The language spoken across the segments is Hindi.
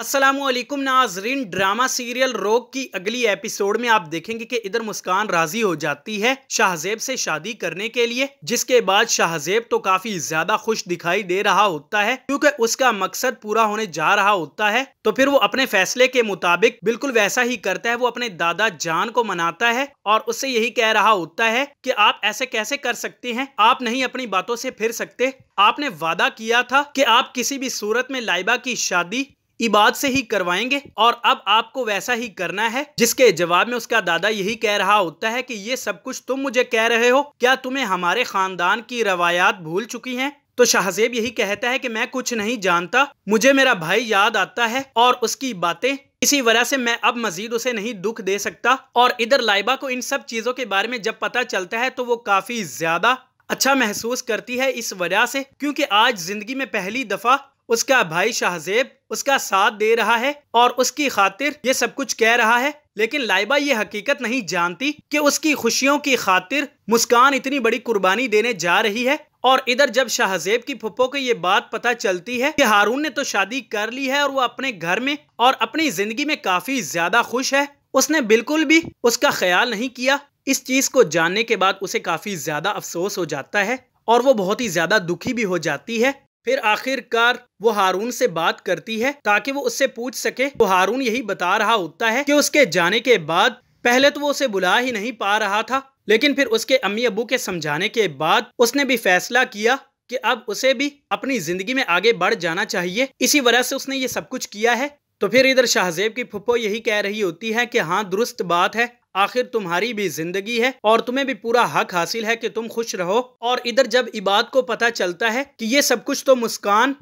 असलम नाजरीन ड्रामा सीरियल रोग की अगली एपिसोड में आप देखेंगे कि इधर मुस्कान राजी हो जाती है शाहजेब से शादी करने के लिए जिसके बाद शाहजेब तो काफी ज्यादा खुश दिखाई दे रहा होता है क्योंकि उसका मकसद पूरा होने जा रहा होता है तो फिर वो अपने फैसले के मुताबिक बिल्कुल वैसा ही करता है वो अपने दादा जान को मनाता है और उससे यही कह रहा होता है की आप ऐसे कैसे कर सकते हैं आप नहीं अपनी बातों से फिर सकते आपने वादा किया था कि आप किसी भी सूरत में लाइबा की शादी इबाद से ही करवाएंगे और अब आपको वैसा ही करना है जिसके जवाब में उसका दादा यही कह रहा होता है कि ये सब कुछ तुम मुझे कह रहे हो क्या तुम्हें हमारे खानदान की रवायात भूल चुकी हैं तो शाहजेब यही कहता है कि मैं कुछ नहीं जानता मुझे मेरा भाई याद आता है और उसकी बातें इसी वजह से मैं अब मजीद उसे नहीं दुख दे सकता और इधर लाइबा को इन सब चीज़ों के बारे में जब पता चलता है तो वो काफ़ी ज़्यादा अच्छा महसूस करती है इस वजह से क्योंकि आज ज़िंदगी में पहली दफ़ा उसका भाई शाहजेब उसका साथ दे रहा है और उसकी खातिर ये सब कुछ कह रहा है लेकिन लाइबा ये हकीकत नहीं जानती कि उसकी खुशियों की खातिर मुस्कान इतनी बड़ी कुर्बानी देने जा रही है और इधर जब शाहजेब की फुप्पो को ये बात पता चलती है कि हारून ने तो शादी कर ली है और वो अपने घर में और अपनी जिंदगी में काफी ज्यादा खुश है उसने बिल्कुल भी उसका ख्याल नहीं किया इस चीज को जानने के बाद उसे काफी ज्यादा अफसोस हो जाता है और वो बहुत ही ज्यादा दुखी भी हो जाती है फिर आखिरकार वो हारून से बात करती है ताकि वो उससे पूछ सके तो हारून यही बता रहा होता है कि उसके जाने के बाद पहले तो वो उसे बुला ही नहीं पा रहा था लेकिन फिर उसके अम्मी अबू के समझाने के बाद उसने भी फैसला किया कि अब उसे भी अपनी जिंदगी में आगे बढ़ जाना चाहिए इसी वजह से उसने ये सब कुछ किया है तो फिर इधर शाहजेब की फुप्पो यही कह रही होती है कि हाँ दुरुस्त बात है आखिर तुम्हारी भी जिंदगी है और तुम्हें भी पूरा हक हासिल है कि तुम खुश रहो और इधर जब इबाद को पता चलता है कि ये सब कुछ तो मुस्कान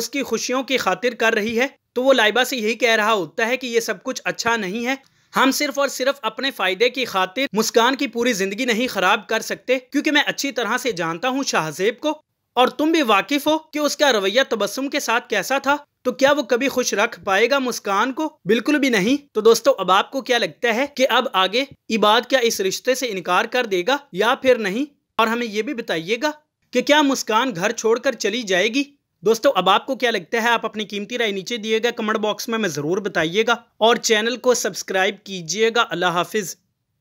उसकी खुशियों की खातिर कर रही है तो वो लाइबा से यही कह रहा होता है कि ये सब कुछ अच्छा नहीं है हम सिर्फ और सिर्फ अपने फायदे की खातिर मुस्कान की पूरी जिंदगी नहीं खराब कर सकते क्योंकि मैं अच्छी तरह से जानता हूँ शाहजेब को और तुम भी वाकिफ हो कि उसका रवैया तबस्सुम के साथ कैसा था तो क्या वो कभी खुश रख पाएगा मुस्कान को बिल्कुल भी नहीं तो दोस्तों अब आपको क्या लगता है कि अब आगे इबाद क्या इस रिश्ते से इनकार कर देगा या फिर नहीं और हमें ये भी बताइएगा कि क्या मुस्कान घर छोड़कर चली जाएगी दोस्तों अब आपको क्या लगता है आप अपनी कीमती राय नीचे दिएगा कमेंट बॉक्स में मैं ज़रूर बताइएगा और चैनल को सब्सक्राइब कीजिएगा अल्लाह हाफिज़